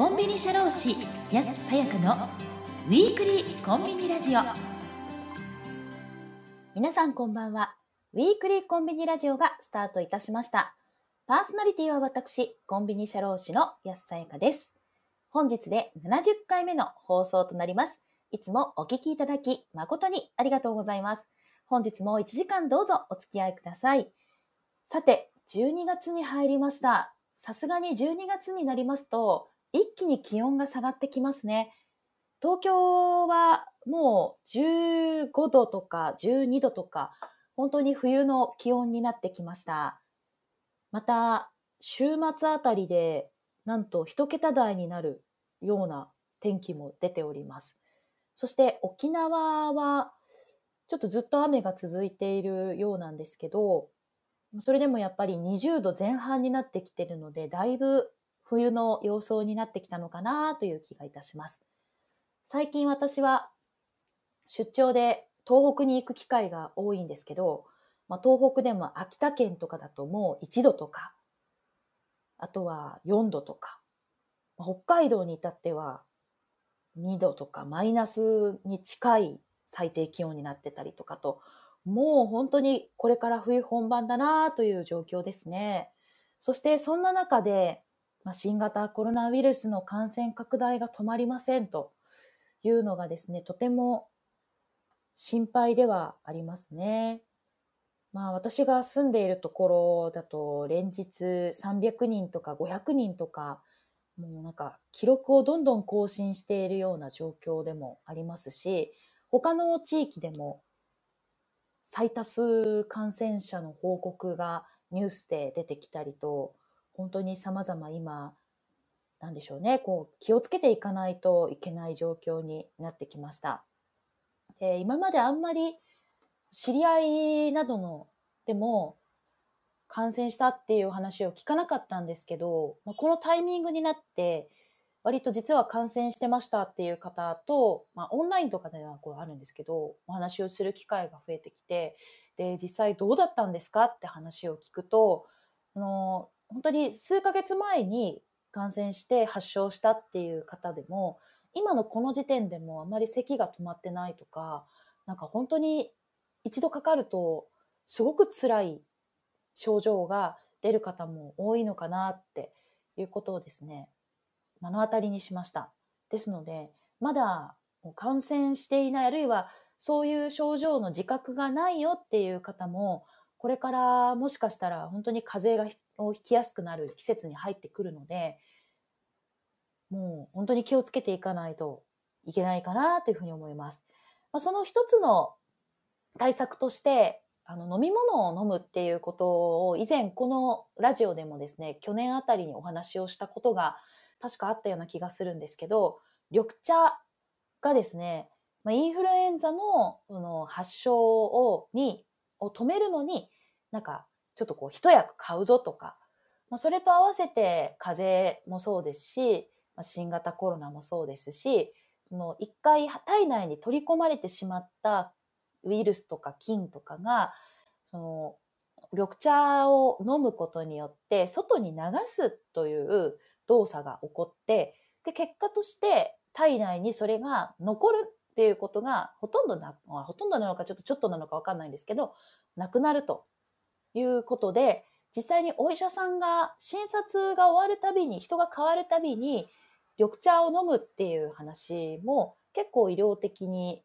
コンビニ社労士安さやかのウィークリーコンビニラジオ皆さんこんばんはウィークリーコンビニラジオがスタートいたしましたパーソナリティは私コンビニ社労士の安さやかです本日で70回目の放送となりますいつもお聞きいただき誠にありがとうございます本日も1時間どうぞお付き合いくださいさて12月に入りましたさすがに12月になりますと一気に気温が下がってきますね。東京はもう15度とか12度とか、本当に冬の気温になってきました。また、週末あたりで、なんと1桁台になるような天気も出ております。そして沖縄は、ちょっとずっと雨が続いているようなんですけど、それでもやっぱり20度前半になってきてるので、だいぶ冬の様相になってきたのかなという気がいたします。最近私は出張で東北に行く機会が多いんですけど、まあ、東北でも秋田県とかだともう1度とか、あとは4度とか、北海道に至っては2度とかマイナスに近い最低気温になってたりとかと、もう本当にこれから冬本番だなという状況ですね。そしてそんな中でまあ、新型コロナウイルスの感染拡大が止まりませんというのがですね、とても心配ではありますね。まあ私が住んでいるところだと連日300人とか500人とかもうなんか記録をどんどん更新しているような状況でもありますし他の地域でも最多数感染者の報告がニュースで出てきたりと本当に様々今、なんでしょうね、こう、気をつけていかないといけない状況になってきました。で、今まであんまり知り合いなどの、でも、感染したっていう話を聞かなかったんですけど、まあ、このタイミングになって、割と実は感染してましたっていう方と、まあ、オンラインとかではこうあるんですけど、お話をする機会が増えてきて、で、実際どうだったんですかって話を聞くと、あの本当に数ヶ月前に感染して発症したっていう方でも今のこの時点でもあまり咳が止まってないとかなんか本当に一度かかるとすごく辛い症状が出る方も多いのかなっていうことをですね目の当たりにしました。ですのでまだ感染していないあるいはそういう症状の自覚がないよっていう方もこれからもしかしたら本当に風邪がをひきやすくなる季節に入ってくるので、もう本当に気をつけていかないといけないかなというふうに思います。まあ、その一つの対策として、あの飲み物を飲むっていうことを以前このラジオでもですね、去年あたりにお話をしたことが確かあったような気がするんですけど、緑茶がですね、まあ、インフルエンザのその発症をにを止めるのに、なんか、ちょっとこう、一役買うぞとか、まあ、それと合わせて、風邪もそうですし、まあ、新型コロナもそうですし、その、一回体内に取り込まれてしまったウイルスとか菌とかが、その、緑茶を飲むことによって、外に流すという動作が起こって、で、結果として体内にそれが残るっていうことがほとんどな、ほとんどなのかちょっとちょっとなのかわかんないんですけど、なくなるということで、実際にお医者さんが診察が終わるたびに、人が変わるたびに、緑茶を飲むっていう話も結構医療的に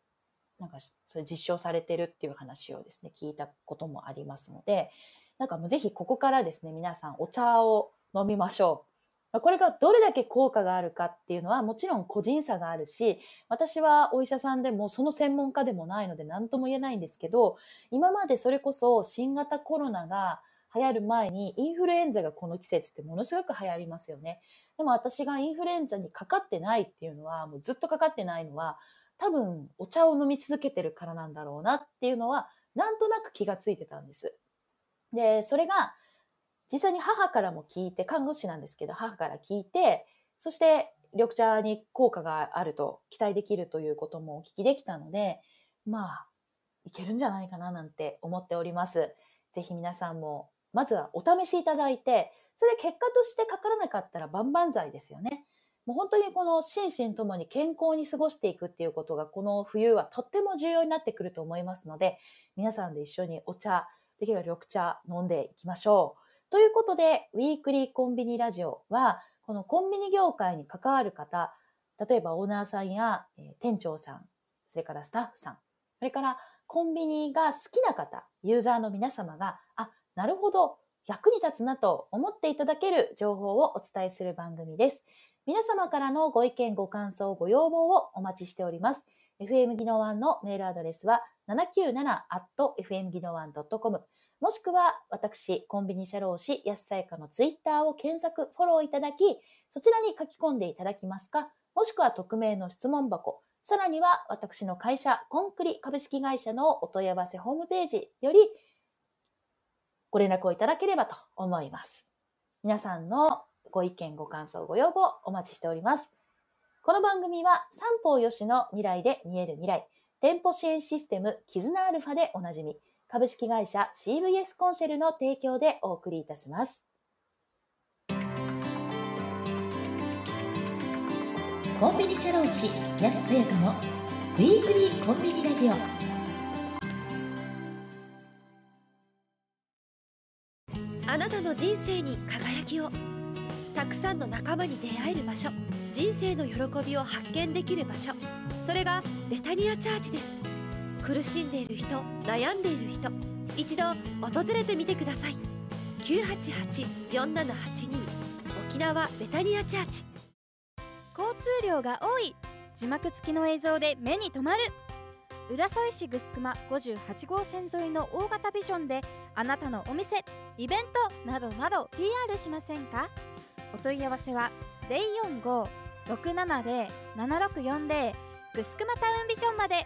なんかそれ実証されてるっていう話をですね、聞いたこともありますので、なんかもうぜひここからですね、皆さんお茶を飲みましょう。まこれがどれだけ効果があるかっていうのはもちろん個人差があるし、私はお医者さんでもその専門家でもないので何とも言えないんですけど、今までそれこそ新型コロナが流行る前にインフルエンザがこの季節ってものすごく流行りますよね。でも私がインフルエンザにかかってないっていうのは、もうずっとかかってないのは、多分お茶を飲み続けてるからなんだろうなっていうのは、なんとなく気がついてたんです。で、それが実際に母からも聞いて、看護師なんですけど、母から聞いて、そして緑茶に効果があると期待できるということもお聞きできたので、まあ、いけるんじゃないかななんて思っております。ぜひ皆さんも、まずはお試しいただいて、それで結果としてかからなかったら万々歳ですよね。もう本当にこの心身ともに健康に過ごしていくっていうことがこの冬はとっても重要になってくると思いますので、皆さんで一緒にお茶、できれば緑茶飲んでいきましょう。ということで、ウィークリーコンビニラジオは、このコンビニ業界に関わる方、例えばオーナーさんや、え店長さん、それからスタッフさん、それからコンビニが好きな方、ユーザーの皆様が、あ、なるほど、役に立つなと思っていただける情報をお伝えする番組です。皆様からのご意見、ご感想、ご要望をお待ちしております。FM 技能ンのメールアドレスは 797-fmgino1.com もしくは私、コンビニ社労士安さやかのツイッターを検索、フォローいただき、そちらに書き込んでいただきますか、もしくは匿名の質問箱、さらには私の会社、コンクリ株式会社のお問い合わせホームページよりご連絡をいただければと思います。皆さんのご意見、ご感想、ご要望お待ちしております。この番組は三方よしの未来で見える未来、店舗支援システム、絆アルファでおなじみ、株式会社 CVS コンシェルの提供でお送りいたします。コンビニ社労士安津香のウィークリーコンビニラジオあなたの人生に輝きをたくさんの仲間に出会える場所人生の喜びを発見できる場所それがベタニアチャーチです苦しんでいる人悩んでいる人一度訪れてみてください988-4782沖縄ベタニアチャーチ交通量が多い字幕付きの映像で目に留まる浦添市ぐすくま58号線沿いの大型ビジョンであなたのお店イベントなどなど PR しませんかお問い合わせは045-670-7640ぐすくまタウンビジョンまで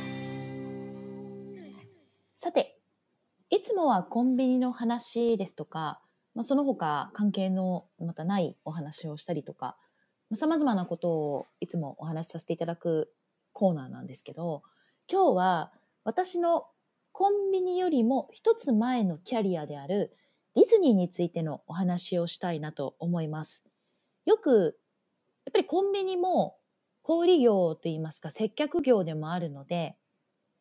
さて、いつもはコンビニの話ですとか、まあ、その他関係のまたないお話をしたりとか、さまざ、まなことをいつもお話しさせていただくコーナーなんですけど、今日は私のコンビニよりも一つ前のキャリアであるディズニーについてのお話をしたいなと思います。よく、やっぱりコンビニも小売業といいますか接客業でもあるので、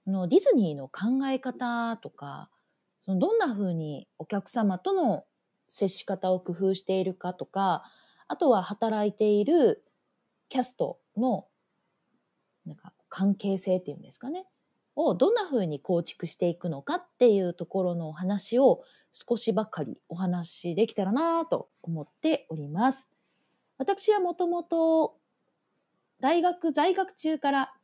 のディズニーの考え方とかそのどんな風にお客様との接し方を工夫しているかとかあとは働いているキャストのなんか関係性っていうんですかねをどんな風に構築していくのかっていうところのお話を少しばかりお話しできたらなと思っております。私はもともと大学在学中から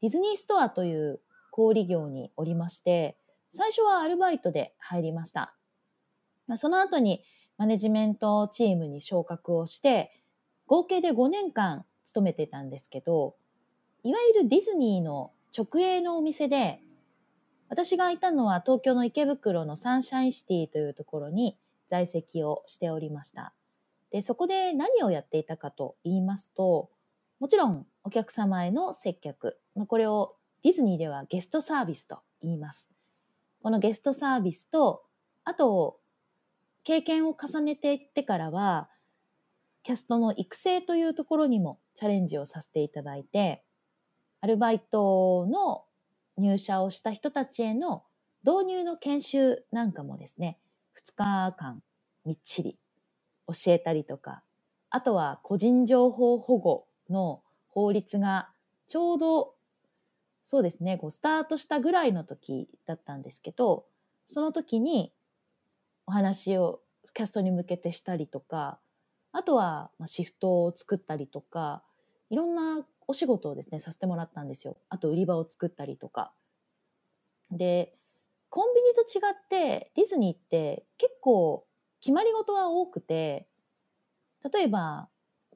ディズニーストアという小売業におりまして、最初はアルバイトで入りました。まあ、その後にマネジメントチームに昇格をして、合計で5年間勤めてたんですけど、いわゆるディズニーの直営のお店で、私がいたのは東京の池袋のサンシャインシティというところに在籍をしておりました。で、そこで何をやっていたかと言いますと、もちろんお客様への接客、まあ、これをディズニーではゲストサービスと言います。このゲストサービスと、あと、経験を重ねていってからは、キャストの育成というところにもチャレンジをさせていただいて、アルバイトの入社をした人たちへの導入の研修なんかもですね、2日間みっちり教えたりとか、あとは個人情報保護の法律がちょうどそうですね、こうスタートしたぐらいの時だったんですけど、その時にお話をキャストに向けてしたりとか、あとはシフトを作ったりとか、いろんなお仕事をですね、させてもらったんですよ。あと売り場を作ったりとか。で、コンビニと違ってディズニーって結構決まり事は多くて、例えば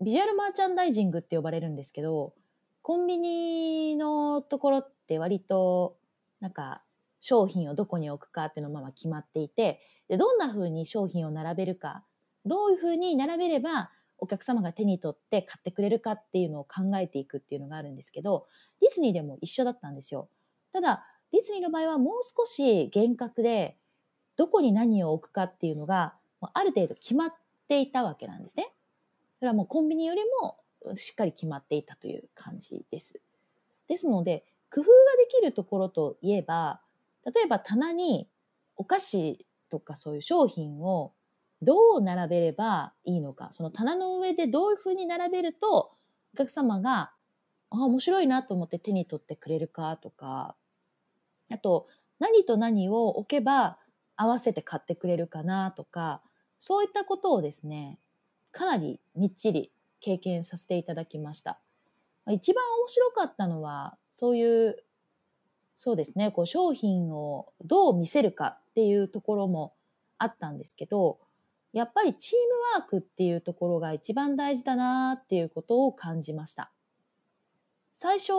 ビジュアルマーチャンダイジングって呼ばれるんですけど、コンビニのところって割と、なんか、商品をどこに置くかっていうのまま決まっていて、でどんな風に商品を並べるか、どういう風に並べればお客様が手に取って買ってくれるかっていうのを考えていくっていうのがあるんですけど、ディズニーでも一緒だったんですよ。ただ、ディズニーの場合はもう少し厳格で、どこに何を置くかっていうのが、ある程度決まっていたわけなんですね。それはもうコンビニよりもしっかり決まっていたという感じです。ですので、工夫ができるところといえば、例えば棚にお菓子とかそういう商品をどう並べればいいのか、その棚の上でどういうふうに並べると、お客様が、あ、面白いなと思って手に取ってくれるかとか、あと、何と何を置けば合わせて買ってくれるかなとか、そういったことをですね、かなりみっちり経験させていただきました。一番面白かったのは、そういう、そうですね、こう商品をどう見せるかっていうところもあったんですけど、やっぱりチームワークっていうところが一番大事だなっていうことを感じました。最初、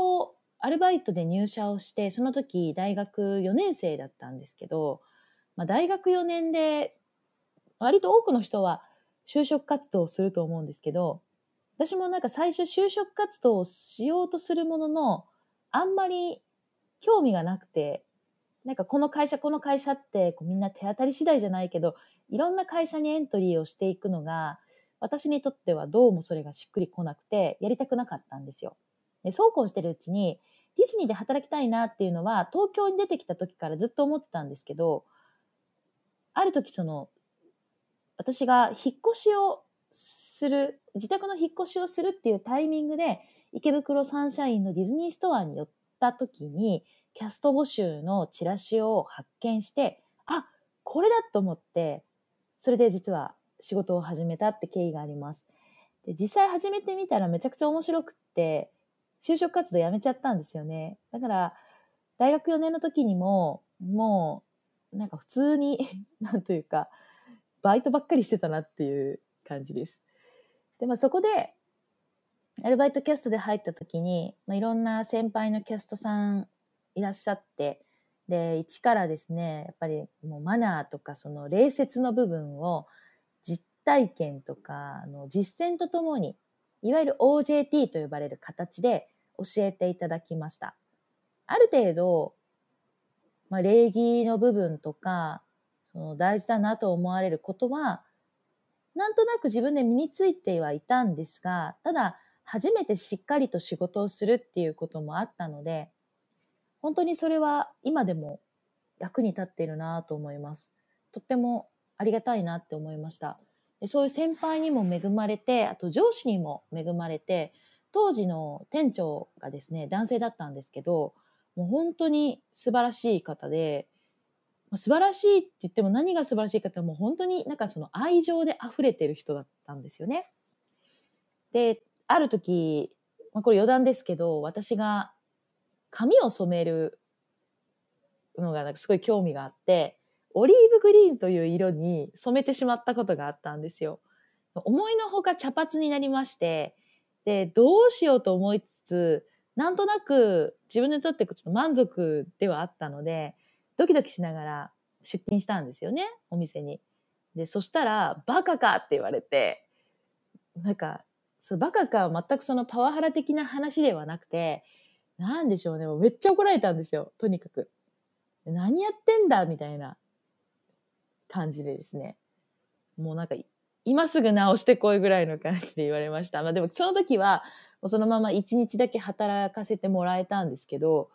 アルバイトで入社をして、その時大学4年生だったんですけど、まあ、大学4年で割と多くの人は就職活動をすると思うんですけど、私もなんか最初就職活動をしようとするものの、あんまり興味がなくて、なんかこの会社この会社ってこうみんな手当たり次第じゃないけど、いろんな会社にエントリーをしていくのが、私にとってはどうもそれがしっくりこなくて、やりたくなかったんですよ。で、そうこうしてるうちに、ディズニーで働きたいなっていうのは、東京に出てきた時からずっと思ってたんですけど、ある時その、私が引っ越しをする、自宅の引っ越しをするっていうタイミングで、池袋サンシャインのディズニーストアに寄った時に、キャスト募集のチラシを発見して、あ、これだと思って、それで実は仕事を始めたって経緯があります。で実際始めてみたらめちゃくちゃ面白くって、就職活動やめちゃったんですよね。だから、大学4年の時にも、もう、なんか普通に なんというか、バイトばっかりしてたなっていう感じです。で、まあ、そこで、アルバイトキャストで入った時に、まあ、いろんな先輩のキャストさんいらっしゃって、で、一からですね、やっぱりもうマナーとか、その礼節の部分を実体験とか、あの実践とともに、いわゆる OJT と呼ばれる形で教えていただきました。ある程度、まあ、礼儀の部分とか、その大事だなと思われることは、なんとなく自分で身についてはいたんですが、ただ、初めてしっかりと仕事をするっていうこともあったので、本当にそれは今でも役に立っているなと思います。とってもありがたいなって思いました。そういう先輩にも恵まれて、あと上司にも恵まれて、当時の店長がですね、男性だったんですけど、もう本当に素晴らしい方で、素晴らしいって言っても何が素晴らしいかってもう本当になんかその愛情で溢れてる人だったんですよね。で、ある時、まあ、これ余談ですけど、私が髪を染めるのがなんかすごい興味があって、オリーブグリーンという色に染めてしまったことがあったんですよ。思いのほか茶髪になりまして、で、どうしようと思いつつ、なんとなく自分にとってちょっと満足ではあったので、ドキドキしながら出勤したんですよね、お店に。で、そしたら、バカかって言われて、なんか、そバカかは全くそのパワハラ的な話ではなくて、何でしょうね、もうめっちゃ怒られたんですよ、とにかく。何やってんだみたいな感じでですね。もうなんか、今すぐ直してこいぐらいの感じで言われました。まあでもその時は、そのまま一日だけ働かせてもらえたんですけど、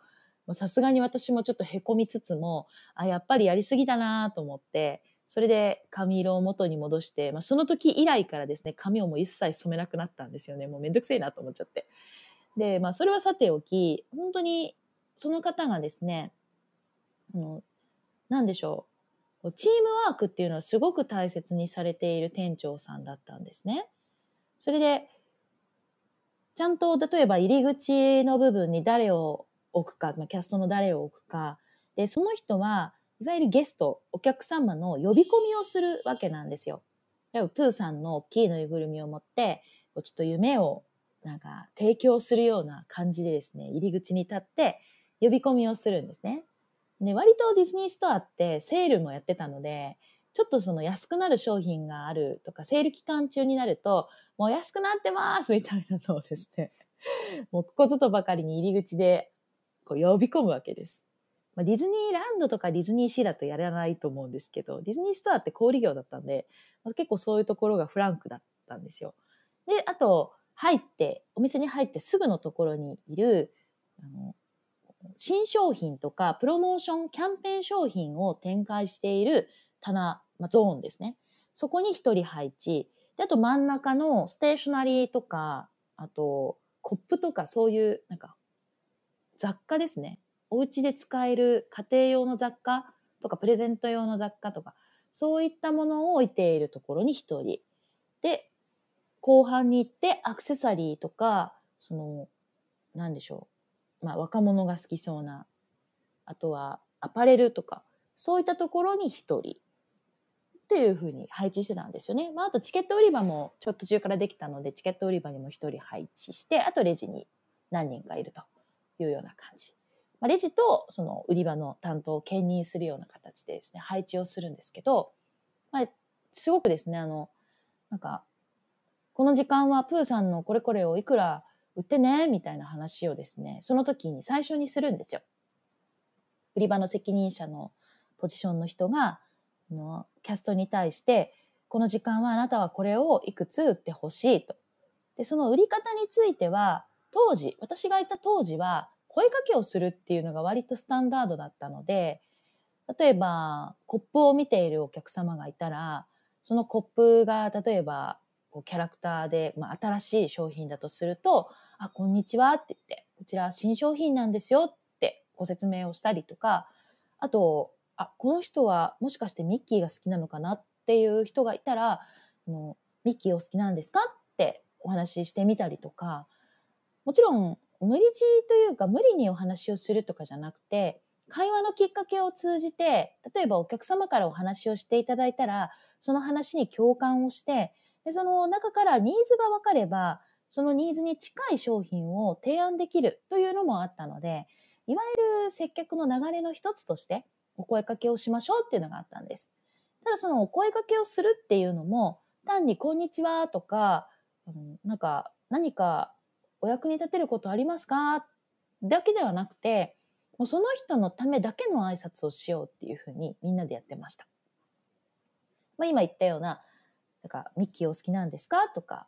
さすがに私もちょっとへこみつつも、あ、やっぱりやりすぎだなと思って、それで髪色を元に戻して、まあ、その時以来からですね、髪をもう一切染めなくなったんですよね。もうめんどくせえなと思っちゃって。で、まあ、それはさておき、本当にその方がですね、あの、なんでしょう、チームワークっていうのはすごく大切にされている店長さんだったんですね。それで、ちゃんと例えば入り口の部分に誰を置くか、まあ、キャストの誰を置くか。で、その人は、いわゆるゲスト、お客様の呼び込みをするわけなんですよ。例えば、プーさんの大きいぬいぐるみを持って、ちょっと夢をなんか提供するような感じでですね、入り口に立って呼び込みをするんですね。で、割とディズニーストアってセールもやってたので、ちょっとその安くなる商品があるとか、セール期間中になると、もう安くなってますみたいなのをですね、もうここぞとばかりに入り口でこう呼び込むわけです。まあ、ディズニーランドとかディズニーシーだとやらないと思うんですけど、ディズニーストアって小売業だったんで、まあ、結構そういうところがフランクだったんですよ。で、あと、入って、お店に入ってすぐのところにいる、あの、新商品とかプロモーションキャンペーン商品を展開している棚、まあ、ゾーンですね。そこに一人配置。で、あと真ん中のステーショナリーとか、あとコップとかそういうなんか雑貨ですね。お家で使える家庭用の雑貨とか、プレゼント用の雑貨とか、そういったものを置いているところに一人。で、後半に行ってアクセサリーとか、その、なんでしょう。まあ、若者が好きそうな、あとはアパレルとか、そういったところに一人。っていうふうに配置してたんですよね。まあ、あとチケット売り場もちょっと途中からできたので、チケット売り場にも一人配置して、あとレジに何人かいると。いうような感じ。まあ、レジとその売り場の担当を兼任するような形でですね、配置をするんですけど、まあ、すごくですね、あの、なんか、この時間はプーさんのこれこれをいくら売ってね、みたいな話をですね、その時に最初にするんですよ。売り場の責任者のポジションの人が、のキャストに対して、この時間はあなたはこれをいくつ売ってほしいと。で、その売り方については、当時、私がいた当時は、声かけをするっていうのが割とスタンダードだったので、例えば、コップを見ているお客様がいたら、そのコップが、例えば、キャラクターで、まあ、新しい商品だとすると、あ、こんにちはって言って、こちら新商品なんですよってご説明をしたりとか、あと、あ、この人はもしかしてミッキーが好きなのかなっていう人がいたら、ミッキーお好きなんですかってお話ししてみたりとか、もちろん無理強いというか無理にお話をするとかじゃなくて会話のきっかけを通じて例えばお客様からお話をしていただいたらその話に共感をしてでその中からニーズが分かればそのニーズに近い商品を提案できるというのもあったのでいわゆる接客の流れの一つとしてお声かけをしましょうっていうのがあったんです。ただそのお声かけをするっていうのも単にこんにちはとか、うん、なんか何かお役に立てることありますかだけではなくて、もうその人のためだけの挨拶をしようっていうふうにみんなでやってました。まあ今言ったような、なんかミッキーお好きなんですかとか、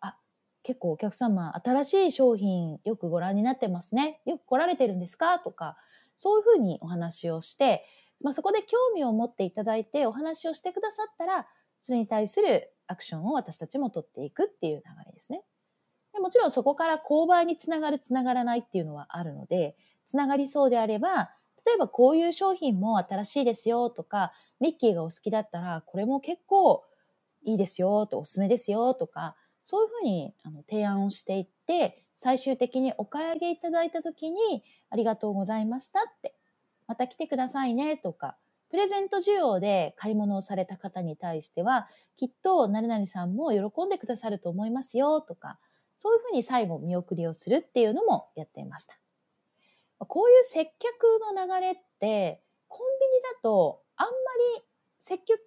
あ、結構お客様新しい商品よくご覧になってますね。よく来られてるんですかとか、そういうふうにお話をして、まあそこで興味を持っていただいてお話をしてくださったら、それに対するアクションを私たちも取っていくっていう流れですね。でもちろんそこから購買につながる、つながらないっていうのはあるので、つながりそうであれば、例えばこういう商品も新しいですよとか、ミッキーがお好きだったら、これも結構いいですよと、おすすめですよとか、そういうふうにあの提案をしていって、最終的にお買い上げいただいた時に、ありがとうございましたって、また来てくださいねとか、プレゼント需要で買い物をされた方に対しては、きっと、な々さんも喜んでくださると思いますよとか、そういうふうに最後見送りをするっていうのもやっていました。こういう接客の流れって、コンビニだとあんまり接客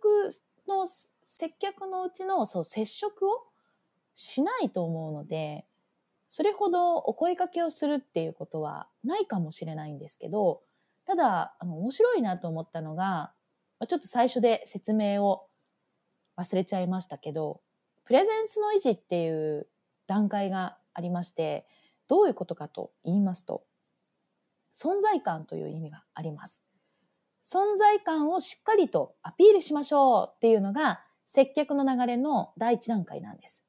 の、接客のうちのそう接触をしないと思うので、それほどお声掛けをするっていうことはないかもしれないんですけど、ただ、あの、面白いなと思ったのが、ちょっと最初で説明を忘れちゃいましたけど、プレゼンスの維持っていう段階がありましてどういうことかと言いますと存在感という意味があります。存在感をしっかりとアピールしましょうっていうのが接客の流れの第一段階なんです。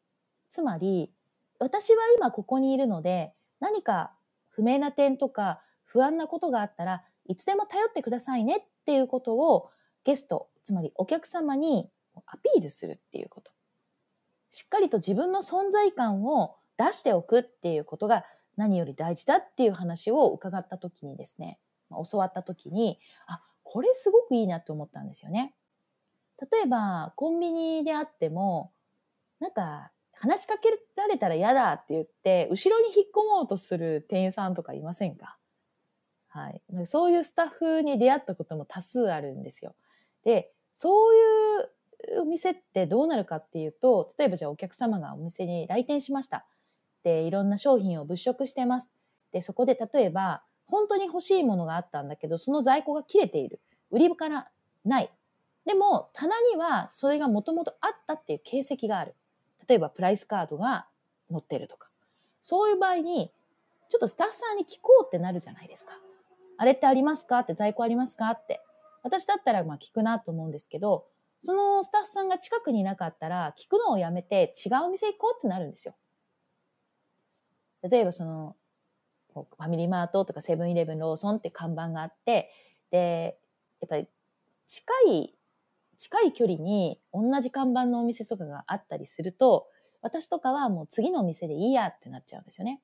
つまり、私は今ここにいるので、何か不明な点とか不安なことがあったらいつでも頼ってくださいねっていうことをゲスト、つまりお客様にアピールするっていうこと。しっかりと自分の存在感を出しておくっていうことが何より大事だっていう話を伺った時にですね、教わった時に、あ、これすごくいいなと思ったんですよね。例えば、コンビニであっても、なんか、話しかけられたら嫌だって言って、後ろに引っ込もうとする店員さんとかいませんかはい。そういうスタッフに出会ったことも多数あるんですよ。で、そういうお店ってどうなるかっていうと、例えばじゃあお客様がお店に来店しました。で、いろんな商品を物色してます。で、そこで例えば、本当に欲しいものがあったんだけど、その在庫が切れている。売り場からない。でも、棚にはそれがもともとあったっていう形跡がある。例えば、プライスカードが載ってるとか。そういう場合に、ちょっとスタッフさんに聞こうってなるじゃないですか。あれってありますかって在庫ありますかって。私だったらまあ聞くなと思うんですけど、そのスタッフさんが近くにいなかったら、聞くのをやめて違うお店行こうってなるんですよ。例えばその、ファミリーマートとかセブンイレブンローソンって看板があって、で、やっぱり近い、近い距離に同じ看板のお店とかがあったりすると、私とかはもう次のお店でいいやってなっちゃうんですよね。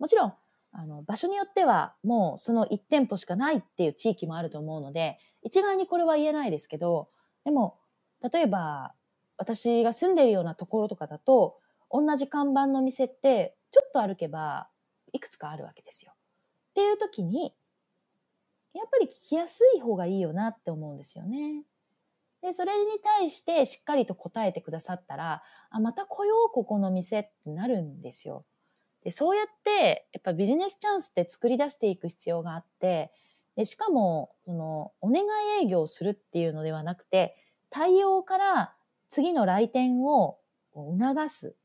もちろん、あの、場所によってはもうその1店舗しかないっていう地域もあると思うので、一概にこれは言えないですけど、でも、例えば、私が住んでるようなところとかだと、同じ看板の店って、ちょっと歩けば、いくつかあるわけですよ。っていう時に、やっぱり聞きやすい方がいいよなって思うんですよね。で、それに対してしっかりと答えてくださったら、あ、また来よう、ここの店ってなるんですよ。で、そうやって、やっぱビジネスチャンスって作り出していく必要があって、で、しかも、その、お願い営業をするっていうのではなくて、対応から次の来店を促す。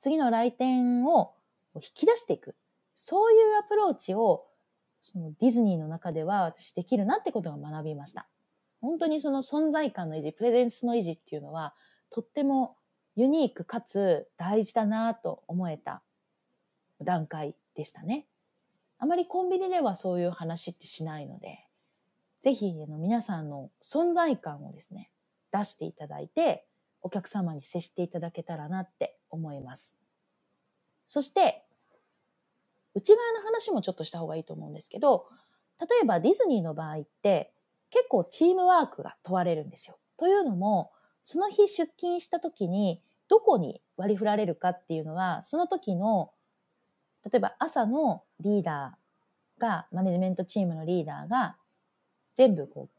次の来店を引き出していく。そういうアプローチをそのディズニーの中では私できるなってことが学びました。本当にその存在感の維持、プレゼンスの維持っていうのはとってもユニークかつ大事だなと思えた段階でしたね。あまりコンビニではそういう話ってしないので、ぜひ皆さんの存在感をですね、出していただいて、お客様に接していただけたらなって思います。そして、内側の話もちょっとした方がいいと思うんですけど、例えばディズニーの場合って、結構チームワークが問われるんですよ。というのも、その日出勤した時に、どこに割り振られるかっていうのは、その時の、例えば朝のリーダーが、マネジメントチームのリーダーが、全部こう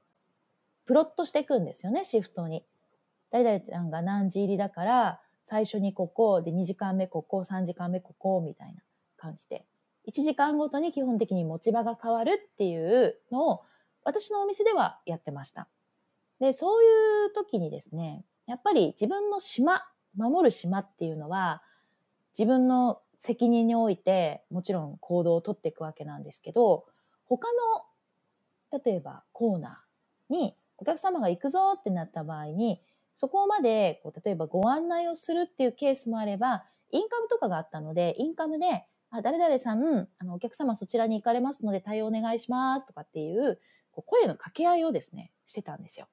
プロットしていくんですよね、シフトに。誰々ちゃんが何時入りだから、最初にここ、で2時間目ここ、3時間目ここ、みたいな感じで。1時間ごとに基本的に持ち場が変わるっていうのを、私のお店ではやってました。で、そういう時にですね、やっぱり自分の島、守る島っていうのは、自分の責任において、もちろん行動をとっていくわけなんですけど、他の、例えばコーナーにお客様が行くぞってなった場合に、そこまで、こう、例えばご案内をするっていうケースもあれば、インカムとかがあったので、インカムで、あ、誰々さん、あの、お客様そちらに行かれますので対応お願いしますとかっていう、こう、声の掛け合いをですね、してたんですよ。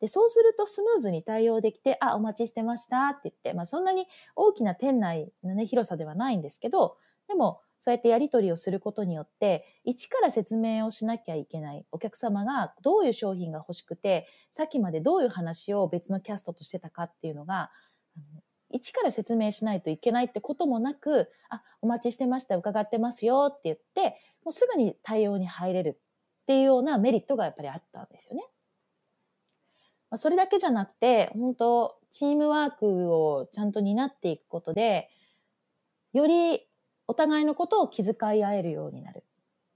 で、そうするとスムーズに対応できて、あ、お待ちしてましたって言って、まあそんなに大きな店内のね、広さではないんですけど、でも、そうやってやり取りをすることによって、一から説明をしなきゃいけない。お客様がどういう商品が欲しくて、さっきまでどういう話を別のキャストとしてたかっていうのが、一から説明しないといけないってこともなく、あ、お待ちしてました、伺ってますよって言って、もうすぐに対応に入れるっていうようなメリットがやっぱりあったんですよね。まあ、それだけじゃなくて、本当チームワークをちゃんと担っていくことで、よりお互いのことを気遣い合えるようになる。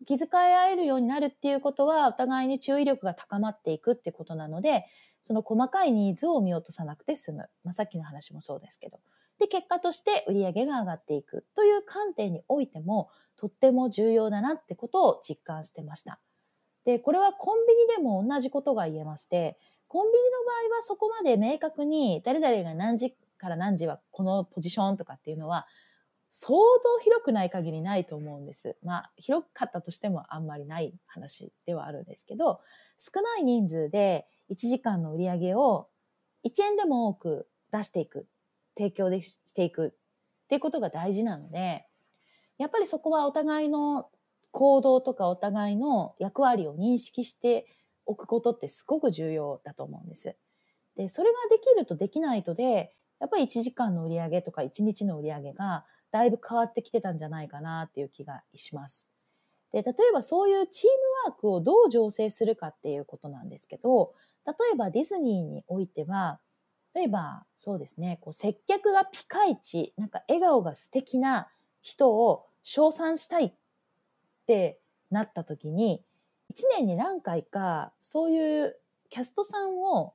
気遣い合えるようになるっていうことは、お互いに注意力が高まっていくってことなので、その細かいニーズを見落とさなくて済む。まあ、さっきの話もそうですけど。で、結果として売り上げが上がっていくという観点においても、とっても重要だなってことを実感してました。で、これはコンビニでも同じことが言えまして、コンビニの場合はそこまで明確に誰々が何時から何時はこのポジションとかっていうのは相当広くない限りないと思うんです。まあ、広かったとしてもあんまりない話ではあるんですけど、少ない人数で1時間の売り上げを1円でも多く出していく、提供でしていくっていうことが大事なので、やっぱりそこはお互いの行動とかお互いの役割を認識しておくことってすごく重要だと思うんです。で、それができるとできないとで、やっぱり1時間の売り上げとか1日の売り上げがだいぶ変わってきてたんじゃないかなっていう気がします。で、例えばそういうチームワークをどう醸成するかっていうことなんですけど、例えばディズニーにおいては、例えばそうですね、こう接客がピカイチ、なんか笑顔が素敵な人を称賛したいってなった時に、1年に何回かそういうキャストさんを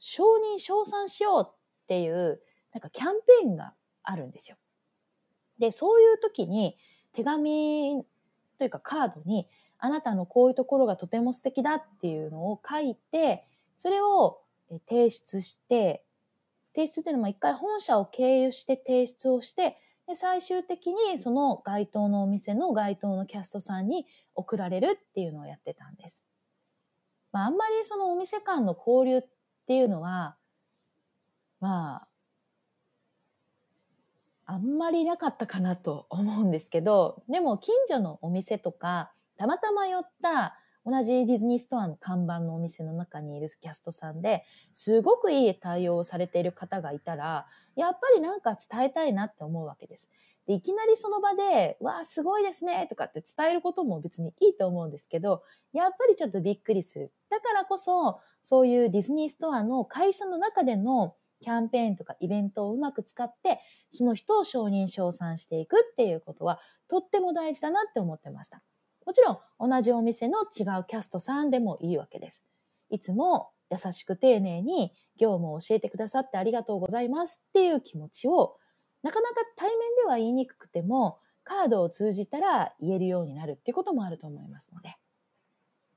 承認、称賛しようっていうなんかキャンペーンがあるんですよ。で、そういう時に手紙というかカードに、あなたのこういうところがとても素敵だっていうのを書いて、それを提出して、提出っていうのも一回本社を経由して提出をして、で最終的にその該当のお店の該当のキャストさんに送られるっていうのをやってたんです。まああんまりそのお店間の交流っていうのは、まああんまりなかったかなと思うんですけど、でも近所のお店とか、たまたま寄った同じディズニーストアの看板のお店の中にいるキャストさんですごくいい対応をされている方がいたら、やっぱりなんか伝えたいなって思うわけです。でいきなりその場で、わあ、すごいですねとかって伝えることも別にいいと思うんですけど、やっぱりちょっとびっくりする。だからこそ、そういうディズニーストアの会社の中でのキャンペーンとかイベントをうまく使って、その人を承認称賛していくっていうことは、とっても大事だなって思ってました。もちろん、同じお店の違うキャストさんでもいいわけです。いつも優しく丁寧に業務を教えてくださってありがとうございますっていう気持ちを、なかなか対面では言いにくくても、カードを通じたら言えるようになるっていうこともあると思いますので。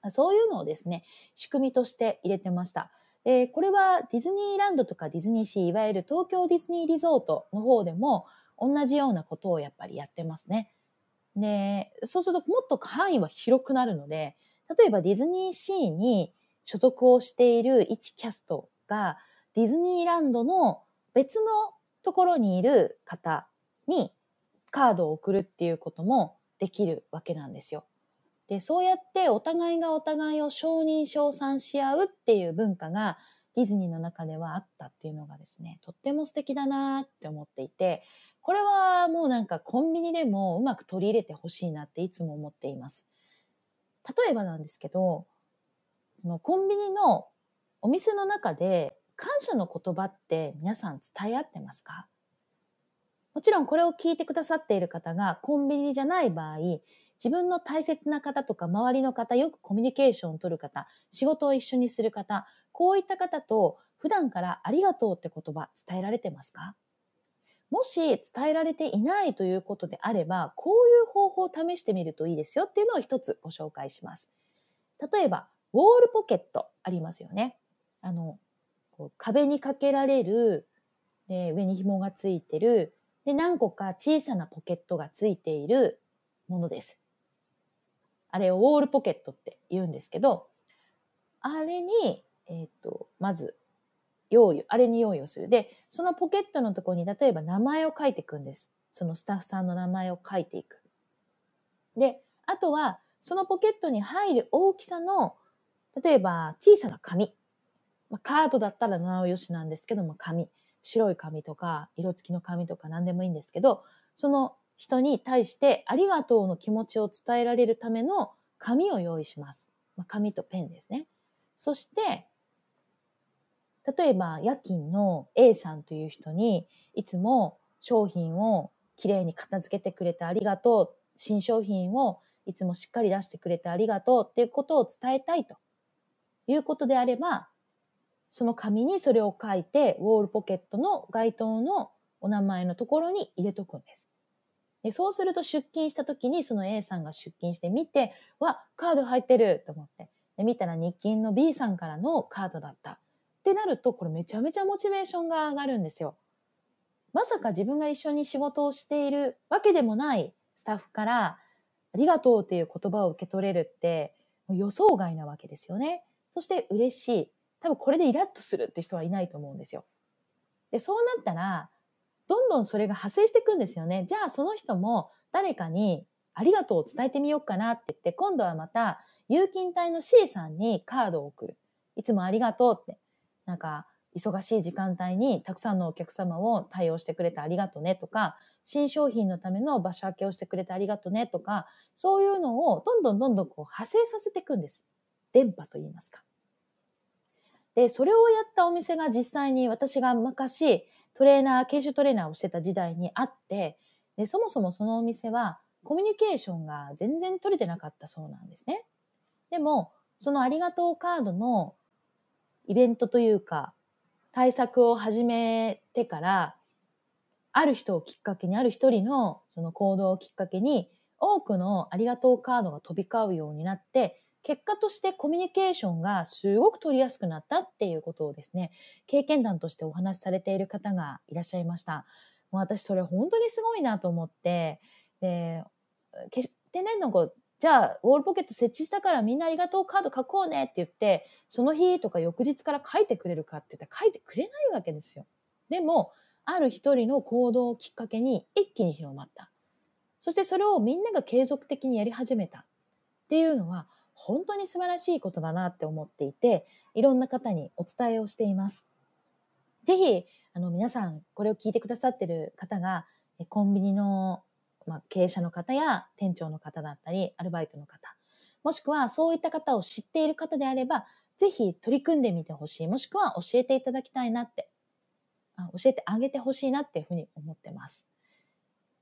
そういうのをですね、仕組みとして入れてました。で、これはディズニーランドとかディズニーシー、いわゆる東京ディズニーリゾートの方でも同じようなことをやっぱりやってますね。で、そうするともっと範囲は広くなるので、例えばディズニーシーに所属をしている1キャストがディズニーランドの別のところにいる方にカードを送るっていうこともできるわけなんですよ。で、そうやってお互いがお互いを承認、称賛し合うっていう文化がディズニーの中ではあったっていうのがですね、とっても素敵だなって思っていて、これはもうなんかコンビニでもうまく取り入れてほしいなっていつも思っています。例えばなんですけど、そのコンビニのお店の中で感謝の言葉って皆さん伝え合ってますかもちろんこれを聞いてくださっている方がコンビニじゃない場合、自分の大切な方とか周りの方、よくコミュニケーションをとる方、仕事を一緒にする方、こういった方と普段からありがとうって言葉伝えられてますかもし伝えられていないということであれば、こういう方法を試してみるといいですよっていうのを一つご紹介します。例えば、ウォールポケットありますよね。あの、壁にかけられる、で上に紐がついてる、で、何個か小さなポケットがついているものです。あれをウォールポケットって言うんですけど、あれに、えっ、ー、と、まず、用意、あれに用意をする。で、そのポケットのところに、例えば名前を書いていくんです。そのスタッフさんの名前を書いていく。で、あとは、そのポケットに入る大きさの、例えば小さな紙。まあ、カードだったら名をよしなんですけども、紙。白い紙とか、色付きの紙とか何でもいいんですけど、その人に対してありがとうの気持ちを伝えられるための紙を用意します。まあ、紙とペンですね。そして、例えば夜勤の A さんという人にいつも商品をきれいに片付けてくれてありがとう。新商品をいつもしっかり出してくれてありがとうっていうことを伝えたいということであれば、その紙にそれを書いて、ウォールポケットの街灯のお名前のところに入れとくんです。でそうすると出勤した時にその A さんが出勤して見て、わ、カード入ってると思って。で、見たら日勤の B さんからのカードだった。ってなると、これめちゃめちゃモチベーションが上がるんですよ。まさか自分が一緒に仕事をしているわけでもないスタッフから、ありがとうっていう言葉を受け取れるって、予想外なわけですよね。そして嬉しい。多分これでイラッとするって人はいないと思うんですよ。で、そうなったら、どんどんそれが派生していくんですよね。じゃあその人も誰かにありがとうを伝えてみようかなって言って、今度はまた、有金体の C さんにカードを送る。いつもありがとうって。なんか、忙しい時間帯にたくさんのお客様を対応してくれてありがとねとか、新商品のための場所明けをしてくれてありがとねとか、そういうのをどんどんどんどんこう派生させていくんです。電波と言いますか。で、それをやったお店が実際に私が昔、トレーナー、研修トレーナーをしてた時代にあって、でそもそもそのお店はコミュニケーションが全然取れてなかったそうなんですね。でも、そのありがとうカードのイベントというか、対策を始めてから、ある人をきっかけに、ある一人のその行動をきっかけに、多くのありがとうカードが飛び交うようになって、結果としてコミュニケーションがすごく取りやすくなったっていうことをですね、経験談としてお話しされている方がいらっしゃいました。もう私それ本当にすごいなと思って、で、決してね、なんか、じゃあ、ウォールポケット設置したからみんなありがとうカード書こうねって言って、その日とか翌日から書いてくれるかって言ったら書いてくれないわけですよ。でも、ある一人の行動をきっかけに一気に広まった。そしてそれをみんなが継続的にやり始めたっていうのは、本当に素晴らしいことだなって思っていて、いろんな方にお伝えをしています。ぜひ、あの、皆さん、これを聞いてくださってる方が、コンビニの、まあ、経営者の方や店長の方だったり、アルバイトの方、もしくはそういった方を知っている方であれば、ぜひ取り組んでみてほしい、もしくは教えていただきたいなって、あ教えてあげてほしいなっていうふうに思ってます。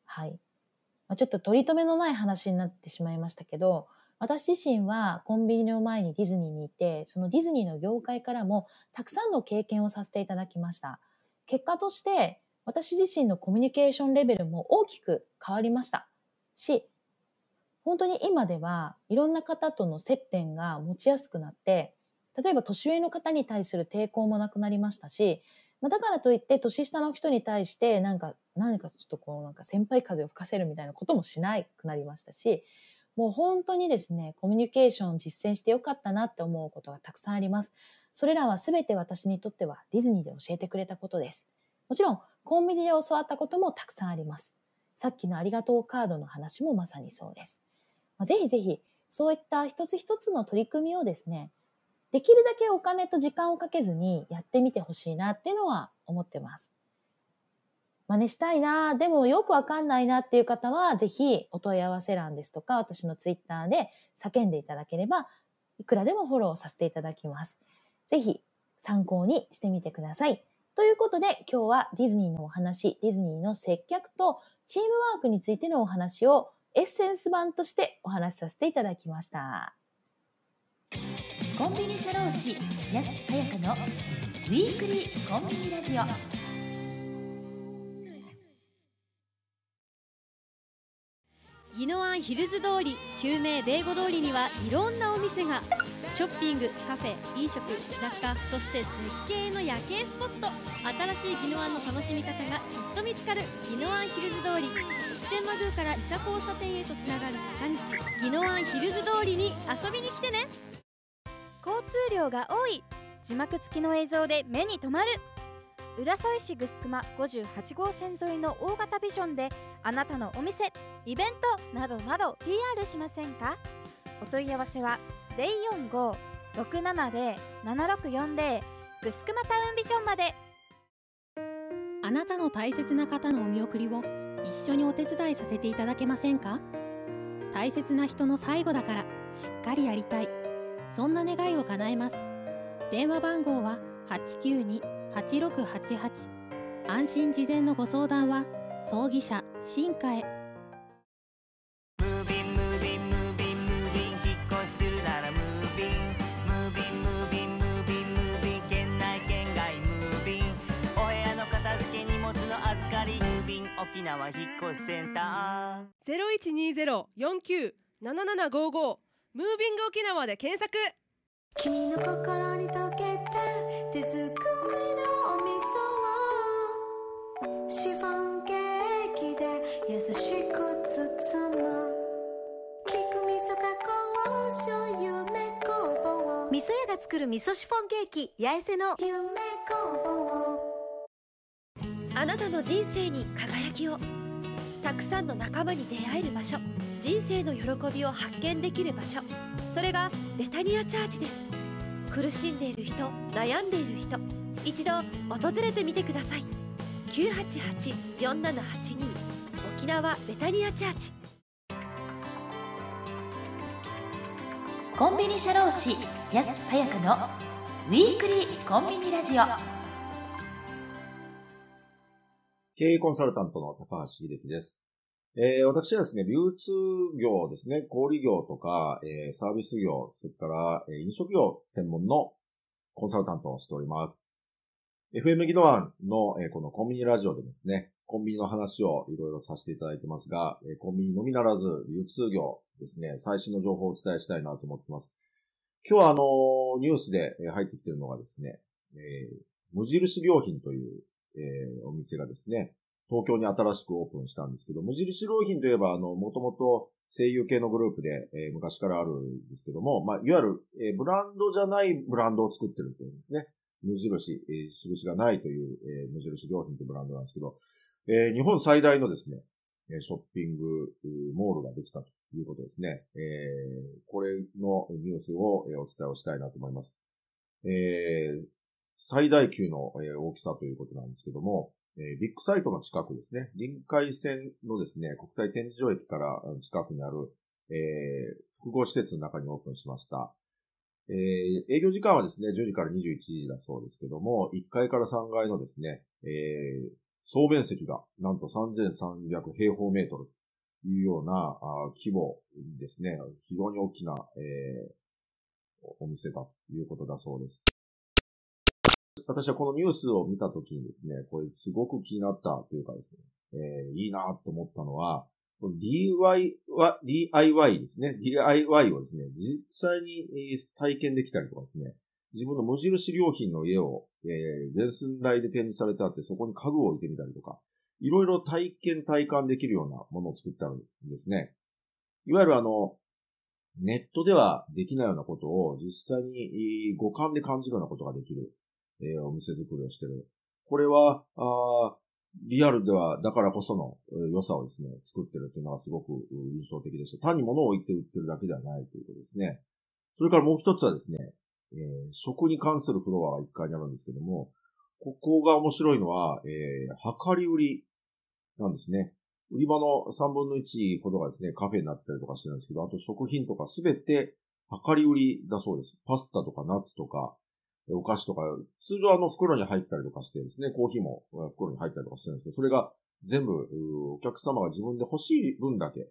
はい。まあ、ちょっと取り留めのない話になってしまいましたけど、私自身はコンビニの前にディズニーにいて、そのディズニーの業界からもたくさんの経験をさせていただきました。結果として、私自身のコミュニケーションレベルも大きく変わりました。し、本当に今ではいろんな方との接点が持ちやすくなって、例えば年上の方に対する抵抗もなくなりましたし、まあ、だからといって年下の人に対してなんか、何かちょっとこうなんか先輩風を吹かせるみたいなこともしなくなりましたし、もう本当にですね、コミュニケーションを実践してよかったなって思うことがたくさんあります。それらは全て私にとってはディズニーで教えてくれたことです。もちろん、コンビニで教わったこともたくさんあります。さっきのありがとうカードの話もまさにそうです。ぜひぜひ、そういった一つ一つの取り組みをですね、できるだけお金と時間をかけずにやってみてほしいなっていうのは思ってます。真似したいな、でもよくわかんないなっていう方は、ぜひお問い合わせ欄ですとか、私のツイッターで叫んでいただければ、いくらでもフォローさせていただきます。ぜひ参考にしてみてください。ということで、今日はディズニーのお話、ディズニーの接客とチームワークについてのお話をエッセンス版としてお話しさせていただきました。コンビニ社労士安さやかのウィークリーコンビニラジオ宜野湾ヒルズ通り救命デーゴ通りにはいろんなお店がショッピングカフェ飲食雑貨そして絶景の夜景スポット新しい宜野湾の楽しみ方がきっと見つかる宜野湾ヒルズ通り四天満宮から伊佐交差点へとつながる坂道宜野湾ヒルズ通りに遊びに来てね交通量が多い字幕付きの映像で目に留まる浦添市ぐすくま58号線沿いの大型ビジョンであなたのお店イベントなどなど PR しませんかお問い合わせは045-670-7640ぐすくまタウンビジョンまであなたの大切な方のお見送りを一緒にお手伝いさせていただけませんか大切な人の最後だからしっかりやりたいそんな願いを叶えます電話番号は892 8688安心事前のご相談は葬儀社進化へムービンムービンムービンムービン引っ越しするならムービンムービンムービンムービン県内県外ムービンお部屋の片付け荷物の預かりムービン沖縄引っ越しセンター一二ゼロ四九七七五五ムービング沖縄で検索君の心に溶けて手作りのお味噌をシフォンケーキで優しく包む菊味噌加工醤油め工房味噌屋が作る味噌シフォンケーキ八重瀬の夢工房あなたの人生に輝きをたくさんの仲間に出会える場所人生の喜びを発見できる場所それがベタニアチャーチです苦しんでいる人悩んでいる人一度訪れてみてください988-4782沖縄ベタニアチャーチコンビニ社労士安さやかのウィークリーコンビニラジオ経営コンサルタントの高橋秀樹ですえー、私はですね、流通業ですね、小売業とか、えー、サービス業、それから、えー、飲食業専門のコンサルタントをしております。FM 技能案の、えー、このコンビニラジオでですね、コンビニの話をいろいろさせていただいてますが、えー、コンビニのみならず、流通業ですね、最新の情報をお伝えしたいなと思ってます。今日はあのー、ニュースで入ってきてるのがですね、えー、無印良品という、えー、お店がですね、東京に新しくオープンしたんですけど、無印良品といえば、あの、もともと声優系のグループで、えー、昔からあるんですけども、まあ、いわゆる、えー、ブランドじゃないブランドを作ってるというんですね。無印、えー、印がないという、えー、無印良品というブランドなんですけど、えー、日本最大のですね、ショッピングモールができたということですね。えー、これのニュースをお伝えをしたいなと思います。えー、最大級の大きさということなんですけども、えー、ビッグサイトの近くですね、臨海線のですね、国際展示場駅から近くにある、えー、複合施設の中にオープンしました。えー、営業時間はですね、10時から21時だそうですけども、1階から3階のですね、えー、総面積がなんと3300平方メートルというようなあ規模ですね、非常に大きな、えー、お店だということだそうです。私はこのニュースを見たときにですね、これすごく気になったというかですね、えー、いいなと思ったのは、DIY は、DIY ですね。DIY をですね、実際に体験できたりとかですね、自分の無印良品の家を、えー、原寸大で展示されてあって、そこに家具を置いてみたりとか、いろいろ体験体感できるようなものを作ったんですね。いわゆるあの、ネットではできないようなことを実際に五感で感じるようなことができる。えー、お店作りをしてる。これは、あリアルでは、だからこその良さをですね、作ってるっていうのはすごく印象的でした。単に物を置いて売ってるだけではないということですね。それからもう一つはですね、えー、食に関するフロアが一階にあるんですけども、ここが面白いのは、えー、量り売りなんですね。売り場の3分の1ほどがですね、カフェになったりとかしてるんですけど、あと食品とかすべて量り売りだそうです。パスタとかナッツとか、お菓子とか、通常あの袋に入ったりとかしてですね、コーヒーも袋に入ったりとかしてるんですけど、それが全部お客様が自分で欲しい分だけ、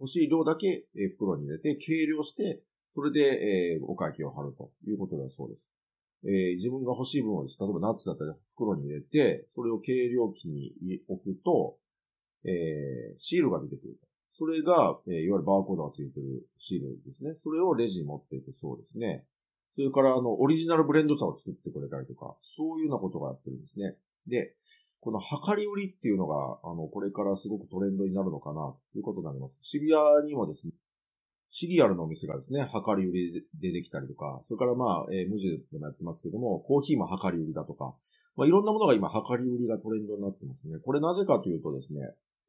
欲しい量だけ袋に入れて、計量して、それでお会計を貼るということだそうです。え自分が欲しい分をです、例えばナッツだったら袋に入れて、それを計量器に置くと、えシールが出てくると。それが、えいわゆるバーコードがついてるシールですね。それをレジに持っていくそうですね。それからあの、オリジナルブレンド茶を作ってくれたりとか、そういうようなことがやってるんですね。で、この量り売りっていうのが、あの、これからすごくトレンドになるのかな、ということになります。渋谷にもですね、シリアルのお店がですね、量り売りでできたりとか、それからまあ、えー、無地でもやってますけども、コーヒーも量り売りだとか、まあいろんなものが今、量り売りがトレンドになってますね。これなぜかというとですね、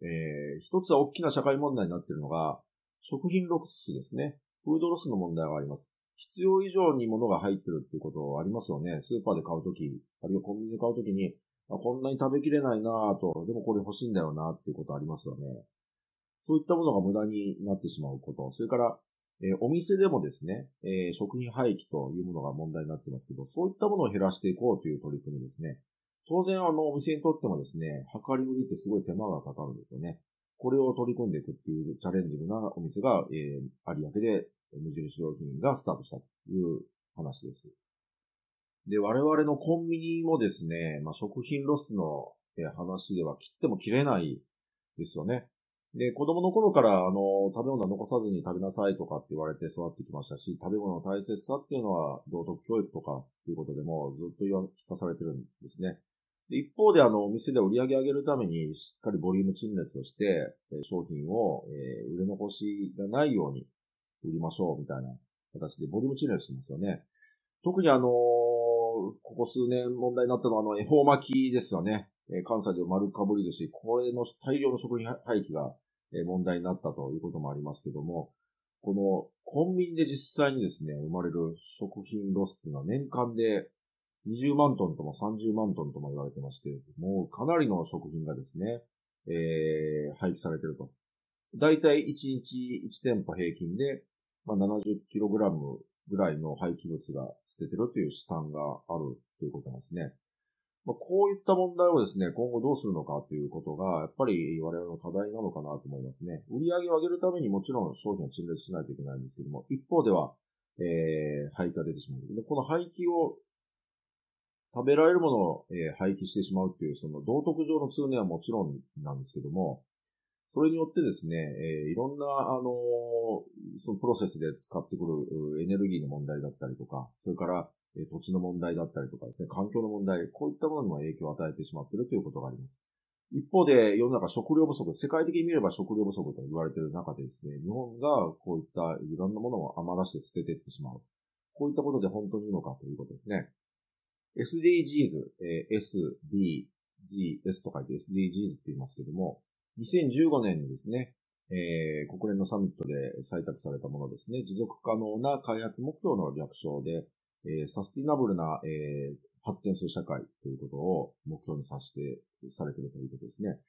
えー、一つは大きな社会問題になっているのが、食品ロスですね。フードロスの問題があります。必要以上に物が入ってるっていうことありますよね。スーパーで買うとき、あるいはコンビニで買うときに、あ、こんなに食べきれないなぁと、でもこれ欲しいんだよなっていうことありますよね。そういったものが無駄になってしまうこと。それから、えー、お店でもですね、えー、食品廃棄というものが問題になってますけど、そういったものを減らしていこうという取り組みですね。当然、あの、お店にとってもですね、測り売りってすごい手間がかかるんですよね。これを取り込んでいくっていうチャレンジングなお店が、えー、有明で無印良品がスタートしたという話です。で、我々のコンビニもですね、まあ、食品ロスの話では切っても切れないですよね。で、子供の頃から、あの、食べ物は残さずに食べなさいとかって言われて育ってきましたし、食べ物の大切さっていうのは、道徳教育とかっていうことでもずっと言わ、聞かされてるんですね。で一方で、あの、お店で売り上げ上げるために、しっかりボリューム陳列をして、商品を、えー、売れ残しがないように売りましょうみたいな形でボリュームチェしてますよね。特にあのー、ここ数年問題になったのはあの、恵方巻きですよね。えー、関西で丸かぶりですし、これの大量の食品廃棄が問題になったということもありますけども、このコンビニで実際にですね、生まれる食品ロスっていうのは年間で20万トンとも30万トンとも言われてますけれども、かなりの食品がですね、えー、廃棄されてると。だいたい1日1店舗平均でまあ、70kg ぐらいの廃棄物が捨ててるという試算があるということなんですね。まあ、こういった問題をですね、今後どうするのかということが、やっぱり我々の課題なのかなと思いますね。売り上げを上げるためにもちろん商品を陳列しないといけないんですけども、一方では、えー、廃棄が出てしまう。この廃棄を食べられるものを、え廃棄してしまうっていう、その道徳上の通念はもちろんなんですけども、それによってですね、えー、いろんな、あのー、そのプロセスで使ってくるエネルギーの問題だったりとか、それから、えー、土地の問題だったりとかですね、環境の問題、こういったものにも影響を与えてしまっているということがあります。一方で、世の中食料不足、世界的に見れば食料不足と言われている中でですね、日本がこういったいろんなものを余らして捨てていってしまう。こういったことで本当にいいのかということですね。SDGs、えー、S、D、G、S と書いて SDGs って言いますけども、2015年にですね、えー、国連のサミットで採択されたものですね、持続可能な開発目標の略称で、えー、サスティナブルな、えー、発展する社会ということを目標にさせて、されているということですね。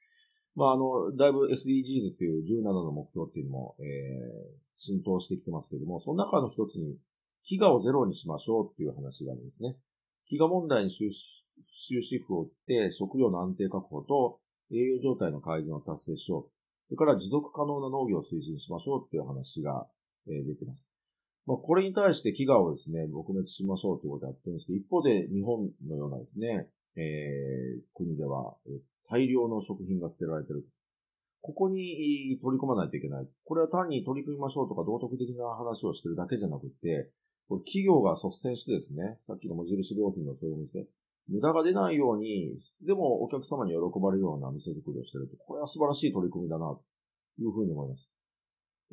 まあ、あの、だいぶ SDGs っていう17の目標っていうのも、えー、浸透してきてますけども、その中の一つに、飢餓をゼロにしましょうっていう話があるんですね。飢餓問題に終止符を打って、食料の安定確保と、栄養状態の改善を達成しよう。それから持続可能な農業を推進しましょうっていう話が、えー、出てます。まあ、これに対して飢餓をですね、撲滅しましょうということをやってるんですけど、一方で日本のようなですね、えー、国では、えー、大量の食品が捨てられてる。ここに取り込まないといけない。これは単に取り組みましょうとか道徳的な話をしてるだけじゃなくて、これ企業が率先してですね、さっきの無印良品のそういうお店、無駄が出ないように、でもお客様に喜ばれるような店作りをしてると、これは素晴らしい取り組みだな、というふうに思います。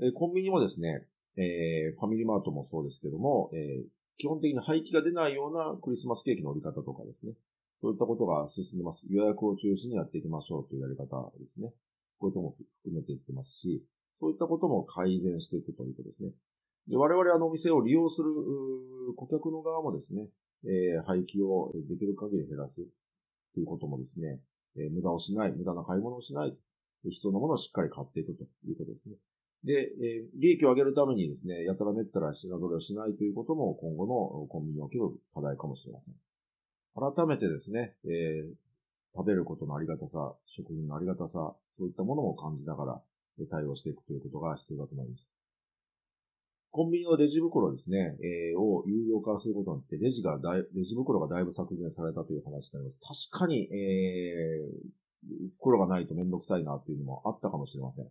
えコンビニもですね、えー、ファミリーマートもそうですけども、えー、基本的に廃棄が出ないようなクリスマスケーキの売り方とかですね、そういったことが進んでます。予約を中心にやっていきましょうというやり方ですね。こういうことも含めていってますし、そういったことも改善していくということですね。で我々あのお店を利用する顧客の側もですね、えー、廃棄をできる限り減らすということもですね、えー、無駄をしない、無駄な買い物をしない、必要なものをしっかり買っていくということですね。で、えー、利益を上げるためにですね、やたらめったら品揃えをしないということも今後のコンビニにおける課題かもしれません。改めてですね、えー、食べることのありがたさ、食品のありがたさ、そういったものを感じながら対応していくということが必要だと思います。コンビニのレジ袋ですね、えー、を有料化することによって、レジがレジ袋がだいぶ削減されたという話になります。確かに、えー、袋がないとめんどくさいなっていうのもあったかもしれません。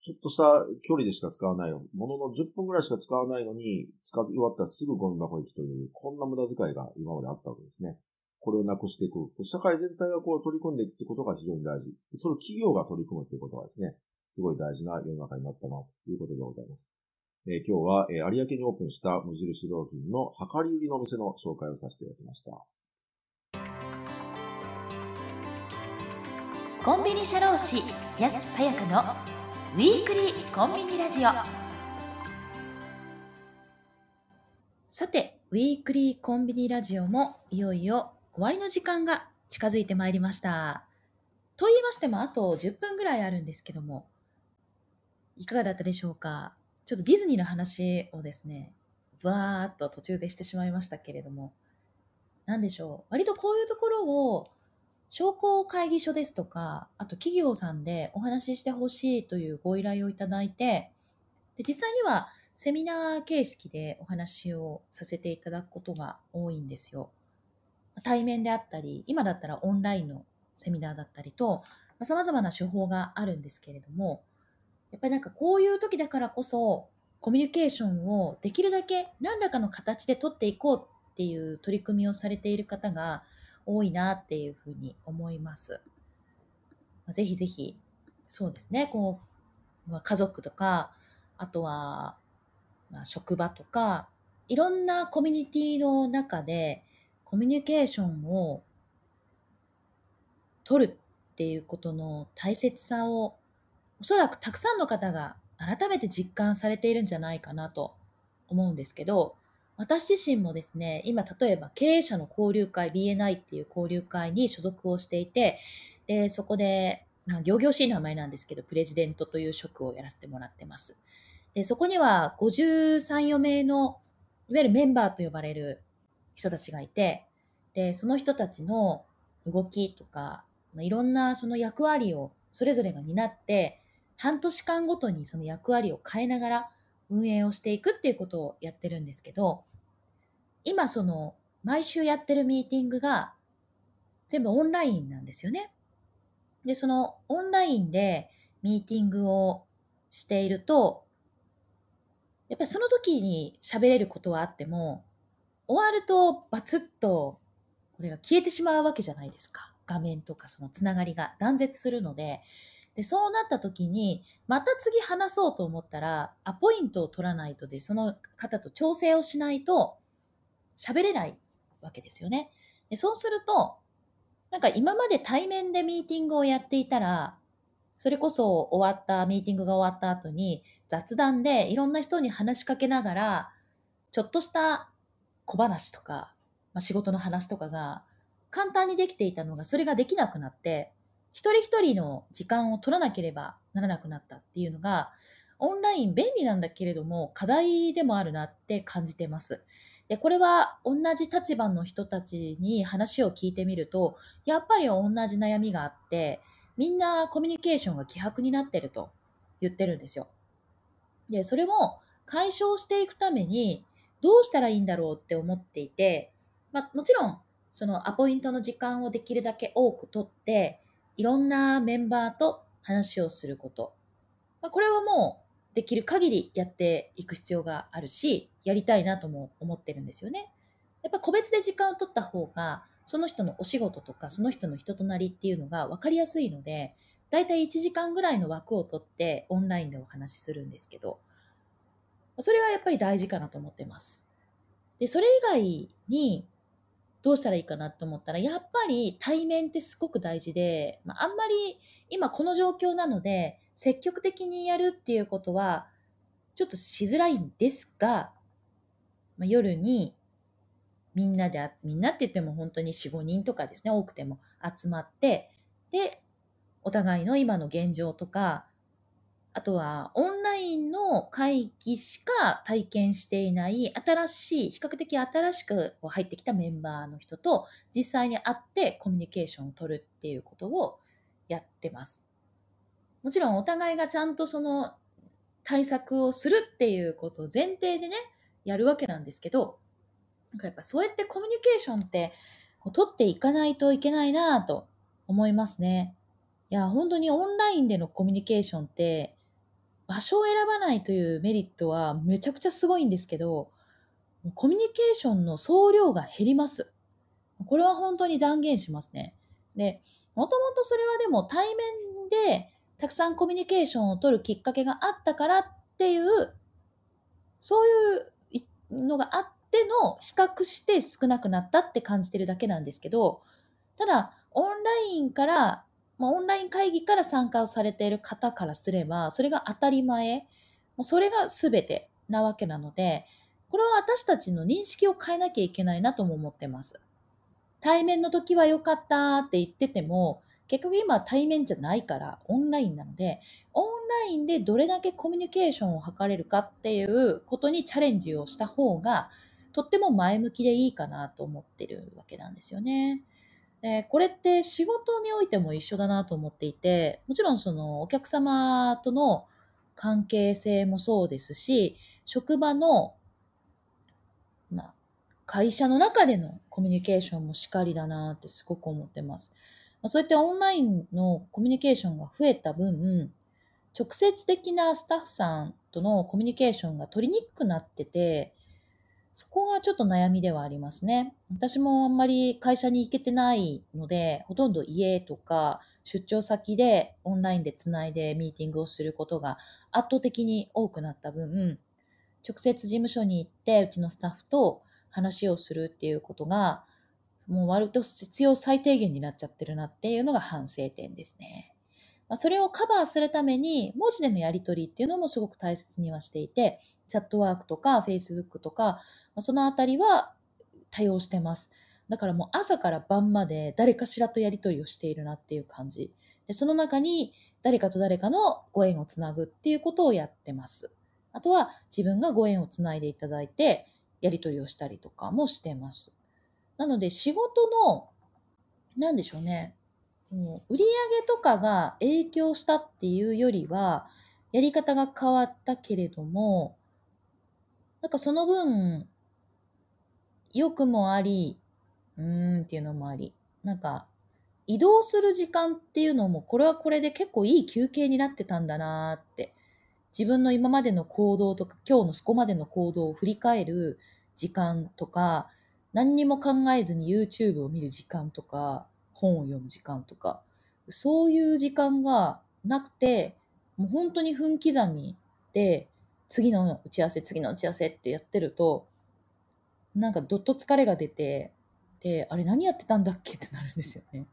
ちょっとした距離でしか使わないものの10分ぐらいしか使わないのに、使い終わったらすぐゴミ箱行くという、こんな無駄遣いが今まであったわけですね。これをなくしていく。社会全体がこう取り組んでいくってことが非常に大事。その企業が取り組むっていうことがですね、すごい大事な世の中になったな、ということでございます。え今日は、有明にオープンした無印良品の量り売りのお店の紹介をさせていただきました。コンビニ社労士、安さやかのウィークリーコンビニラジオ。さて、ウィークリーコンビニラジオもいよいよ終わりの時間が近づいてまいりました。と言いましても、あと10分ぐらいあるんですけども、いかがだったでしょうかちょっとディズニーの話をですね、わーっと途中でしてしまいましたけれども、何でしょう。割とこういうところを、商工会議所ですとか、あと企業さんでお話ししてほしいというご依頼をいただいて、で実際にはセミナー形式でお話をさせていただくことが多いんですよ。対面であったり、今だったらオンラインのセミナーだったりと、まあ、様々な手法があるんですけれども、やっぱりなんかこういう時だからこそ、コミュニケーションをできるだけ何らかの形で取っていこうっていう取り組みをされている方が多いなっていうふうに思います。ぜひぜひ、そうですね、こう、まあ、家族とか、あとは、まあ、職場とか、いろんなコミュニティの中で、コミュニケーションを取るっていうことの大切さをおそらくたくさんの方が改めて実感されているんじゃないかなと思うんですけど、私自身もですね、今例えば経営者の交流会、BNI っていう交流会に所属をしていて、で、そこで、まあ、行々しい名前なんですけど、プレジデントという職をやらせてもらってます。で、そこには53、4名の、いわゆるメンバーと呼ばれる人たちがいて、で、その人たちの動きとか、まあ、いろんなその役割をそれぞれが担って、半年間ごとにその役割を変えながら運営をしていくっていうことをやってるんですけど、今その毎週やってるミーティングが全部オンラインなんですよね。で、そのオンラインでミーティングをしていると、やっぱりその時に喋れることはあっても、終わるとバツッとこれが消えてしまうわけじゃないですか。画面とかそのつながりが断絶するので、で、そうなった時に、また次話そうと思ったら、アポイントを取らないとで、その方と調整をしないと、喋れないわけですよね。で、そうすると、なんか今まで対面でミーティングをやっていたら、それこそ終わった、ミーティングが終わった後に、雑談でいろんな人に話しかけながら、ちょっとした小話とか、まあ、仕事の話とかが簡単にできていたのが、それができなくなって、一人一人の時間を取らなければならなくなったっていうのが、オンライン便利なんだけれども、課題でもあるなって感じてます。で、これは同じ立場の人たちに話を聞いてみると、やっぱり同じ悩みがあって、みんなコミュニケーションが希薄になってると言ってるんですよ。で、それも解消していくために、どうしたらいいんだろうって思っていて、まあ、もちろん、そのアポイントの時間をできるだけ多く取って、いろんなメンバーと話をすること。まあ、これはもうできる限りやっていく必要があるし、やりたいなとも思ってるんですよね。やっぱ個別で時間を取った方が、その人のお仕事とか、その人の人となりっていうのが分かりやすいので、だいたい1時間ぐらいの枠を取ってオンラインでお話しするんですけど、それはやっぱり大事かなと思ってます。で、それ以外に、どうしたらいいかなと思ったら、やっぱり対面ってすごく大事で、まあ、あんまり今この状況なので、積極的にやるっていうことは、ちょっとしづらいんですが、まあ、夜にみんなで、みんなって言っても本当に4、5人とかですね、多くても集まって、で、お互いの今の現状とか、あとはオンラインの会議しか体験していない新しい、比較的新しく入ってきたメンバーの人と実際に会ってコミュニケーションを取るっていうことをやってます。もちろんお互いがちゃんとその対策をするっていうことを前提でね、やるわけなんですけど、なんかやっぱそうやってコミュニケーションって取っていかないといけないなと思いますね。いや、本当にオンラインでのコミュニケーションって場所を選ばないというメリットはめちゃくちゃすごいんですけど、コミュニケーションの総量が減ります。これは本当に断言しますね。で、もともとそれはでも対面でたくさんコミュニケーションを取るきっかけがあったからっていう、そういうのがあっての比較して少なくなったって感じてるだけなんですけど、ただ、オンラインからまあ、オンライン会議から参加をされている方からすれば、それが当たり前、もうそれが全てなわけなので、これは私たちの認識を変えなきゃいけないなとも思ってます。対面の時は良かったって言ってても、結局今対面じゃないからオンラインなので、オンラインでどれだけコミュニケーションを図れるかっていうことにチャレンジをした方が、とっても前向きでいいかなと思ってるわけなんですよね。で、これって仕事においても一緒だなと思っていて、もちろんそのお客様との関係性もそうですし、職場の、まあ、会社の中でのコミュニケーションもしかりだなってすごく思ってます。まあ、そうやってオンラインのコミュニケーションが増えた分、直接的なスタッフさんとのコミュニケーションが取りにくくなってて、そこがちょっと悩みではありますね。私もあんまり会社に行けてないので、ほとんど家とか出張先でオンラインでつないでミーティングをすることが圧倒的に多くなった分、直接事務所に行ってうちのスタッフと話をするっていうことが、もう割と必要最低限になっちゃってるなっていうのが反省点ですね。まあ、それをカバーするために文字でのやり取りっていうのもすごく大切にはしていて、チャットワークとか Facebook とか、まあ、そのあたりは対応してます。だからもう朝から晩まで誰かしらとやり取りをしているなっていう感じ。でその中に誰かと誰かのご縁をつなぐっていうことをやってます。あとは自分がご縁をつないでいただいて、やり取りをしたりとかもしてます。なので仕事の、なんでしょうね。売り上げとかが影響したっていうよりは、やり方が変わったけれども、なんかその分、良くもあり、うーんっていうのもあり、なんか移動する時間っていうのも、これはこれで結構いい休憩になってたんだなーって、自分の今までの行動とか、今日のそこまでの行動を振り返る時間とか、何にも考えずに YouTube を見る時間とか、本を読む時間とか、そういう時間がなくて、もう本当に分刻みで、次の打ち合わせ、次の打ち合わせってやってると、なんかどっと疲れが出て、で、あれ何やってたんだっけってなるんですよね。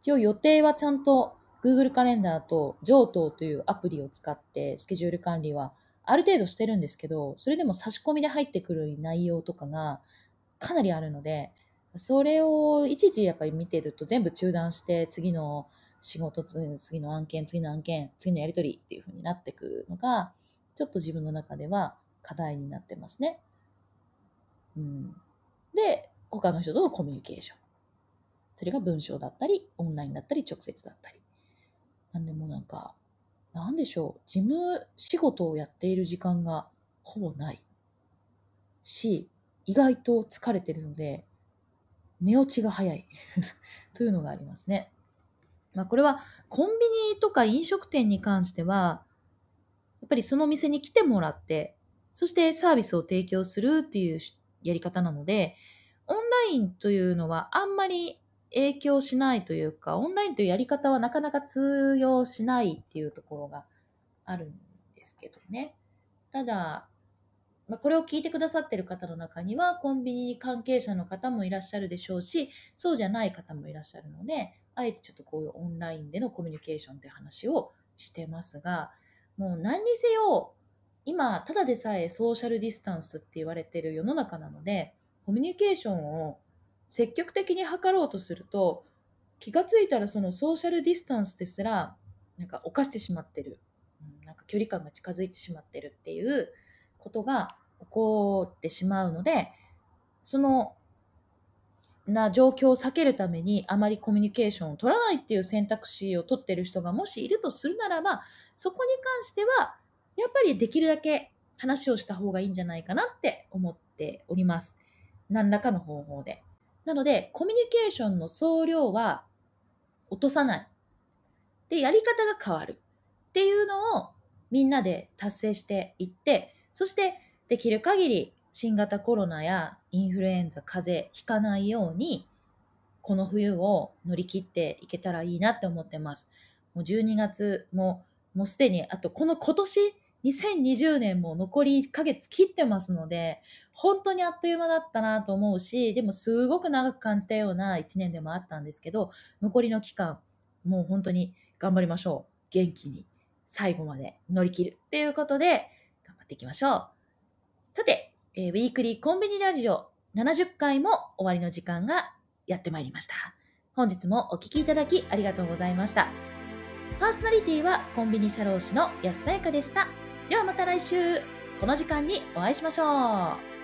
一応予定はちゃんと Google カレンダーと上等というアプリを使ってスケジュール管理はある程度してるんですけど、それでも差し込みで入ってくる内容とかがかなりあるので、それをいちいちやっぱり見てると全部中断して次の仕事、次の案件、次の案件、次のやりとりっていうふうになってくのが、ちょっと自分の中では課題になってますね。うん。で、他の人とのコミュニケーション。それが文章だったり、オンラインだったり、直接だったり。なんでもなんか、なんでしょう。事務仕事をやっている時間がほぼない。し、意外と疲れてるので、寝落ちが早い というのがありますね。まあ、これはコンビニとか飲食店に関しては、やっぱりその店に来てもらって、そしてサービスを提供するっていうやり方なので、オンラインというのはあんまり影響しないというか、オンラインというやり方はなかなか通用しないっていうところがあるんですけどね。ただ、まあ、これを聞いてくださってる方の中には、コンビニ関係者の方もいらっしゃるでしょうし、そうじゃない方もいらっしゃるので、あえてちょっとこういうオンラインでのコミュニケーションって話をしてますが、もう何にせよ、今、ただでさえソーシャルディスタンスって言われてる世の中なので、コミュニケーションを積極的に図ろうとすると、気が付いたらそのソーシャルディスタンスですら、なんか犯してしまってる。なんか距離感が近づいてしまってるっていうことが起こってしまうので、そのな状況を避けるためにあまりコミュニケーションを取らないっていう選択肢を取ってる人がもしいるとするならばそこに関してはやっぱりできるだけ話をした方がいいんじゃないかなって思っております。何らかの方法で。なのでコミュニケーションの総量は落とさない。でやり方が変わるっていうのをみんなで達成していってそしてできる限り新型コロナやインフルエンザ風邪ひかないようにこの冬を乗り切っていけたらいいなって思ってます。もう12月ももうすでにあとこの今年2020年も残り1ヶ月切ってますので本当にあっという間だったなと思うしでもすごく長く感じたような1年でもあったんですけど残りの期間もう本当に頑張りましょう元気に最後まで乗り切るっていうことで頑張っていきましょう。さて、えー、ウィークリーコンビニラジオ70回も終わりの時間がやってまいりました。本日もお聴きいただきありがとうございました。パーソナリティはコンビニ社労士の安さやかでした。ではまた来週、この時間にお会いしましょう。